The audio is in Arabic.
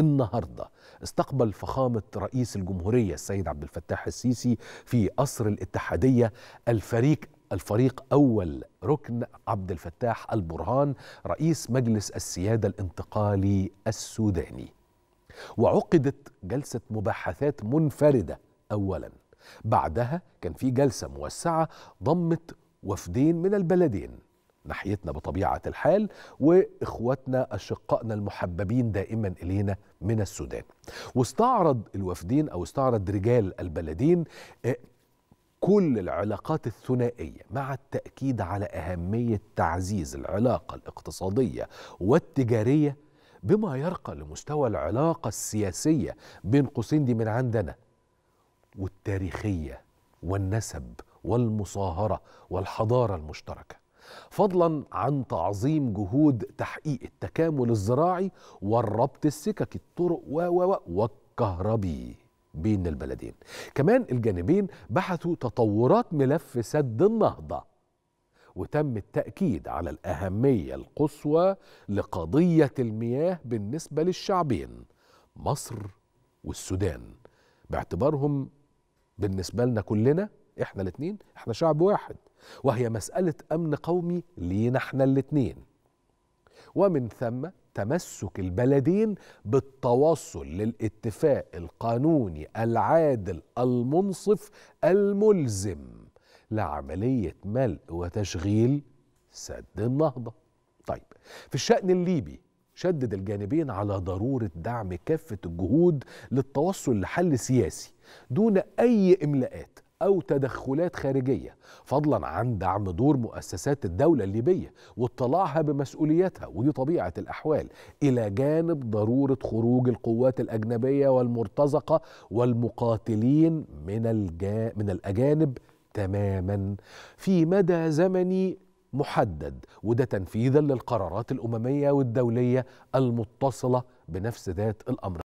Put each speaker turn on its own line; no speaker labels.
النهارده استقبل فخامة رئيس الجمهورية السيد عبد الفتاح السيسي في قصر الاتحادية الفريق الفريق أول ركن عبد الفتاح البرهان رئيس مجلس السيادة الانتقالي السوداني وعقدت جلسة مباحثات منفردة أولا بعدها كان في جلسة موسعة ضمت وفدين من البلدين ناحيتنا بطبيعة الحال وإخواتنا أشقائنا المحببين دائما إلينا من السودان واستعرض الوفدين أو استعرض رجال البلدين آه، كل العلاقات الثنائية مع التأكيد على أهمية تعزيز العلاقة الاقتصادية والتجارية بما يرقى لمستوى العلاقة السياسية بين قوسين دي من عندنا والتاريخية والنسب والمصاهرة والحضارة المشتركة فضلا عن تعظيم جهود تحقيق التكامل الزراعي والربط السكك الطرق و والكهربي بين البلدين كمان الجانبين بحثوا تطورات ملف سد النهضه وتم التأكيد على الأهمية القصوى لقضية المياه بالنسبة للشعبين مصر والسودان باعتبارهم بالنسبة لنا كلنا احنا الاتنين احنا شعب واحد وهي مسألة أمن قومي لينا احنا الاتنين ومن ثم تمسك البلدين بالتوصل للاتفاق القانوني العادل المنصف الملزم لعملية ملء وتشغيل سد النهضة طيب في الشأن الليبي شدد الجانبين على ضرورة دعم كافة الجهود للتوصل لحل سياسي دون أي إملاءات أو تدخلات خارجية فضلا عن دعم دور مؤسسات الدولة الليبية واطلاعها بمسؤولياتها ودي طبيعة الأحوال إلى جانب ضرورة خروج القوات الأجنبية والمرتزقة والمقاتلين من, الجا من الأجانب تماما في مدى زمني محدد وده تنفيذا للقرارات الأممية والدولية المتصلة بنفس ذات الأمر